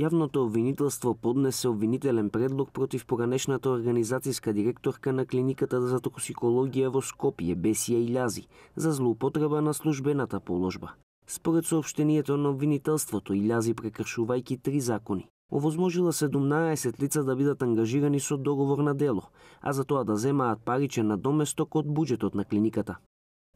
Јавното обвинителство поднесе обвинителен предлог против поранешната организацијска директорка на клиниката за токсикологија во Скопје Бесија Илјази за злоупотреба на службената положба. Според сообштението на обвинителството Илјази прекршувајки три закони овозможила 17 лица да бидат ангажирани со договор на дело, а за тоа да земаат паричен надоместок од буџетот на клиниката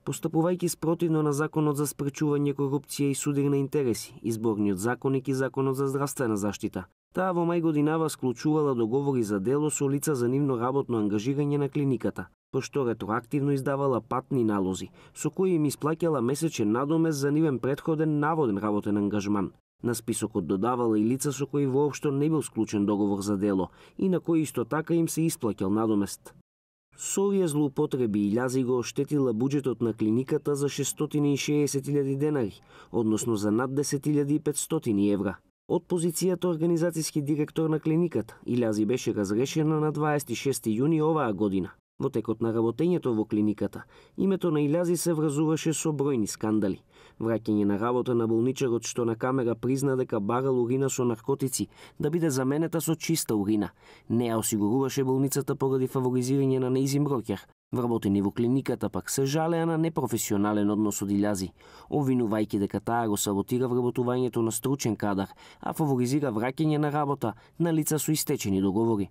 постапувајќи спротивно на Законот за спречување корупција и судир на интереси, изборниот законник и Законот за здравствена заштита. Таа во мај годинава склучувала договори за дело со лица за нивно работно ангажирање на клиниката, по па што ретроактивно издавала патни налози, со кои им исплаќала месечен надомес за нивен предходен наводен работен ангажман. На списокот додавала и лица со кои воопшто не бил склучен договор за дело и на кои исто така им се исплаќал надомест. Со овие злоупотреби и љази го оштетила буџетот на клиниката за 660.000 денари, односно за над 10.500 евра. Од позицијата организацијски директор на клиниката, Илјази беше разрешена на 26 јуни оваа година. Во текот на работењето во клиниката, името на Илјази се вразуваше со бројни скандали. Враќање на работа на болничарот што на камера призна дека барал урина со наркотици, да биде заменета со чиста урина. Не ја осигуруваше болницата поради фаворизирање на неизим брокер. Вработени во клиниката пак се жалеа на непрофесионален однос од Илјази, овинувајќи дека таа го саботира вработувањето на стручен кадар, а фаворизира враќање на работа на лица со истечени договори.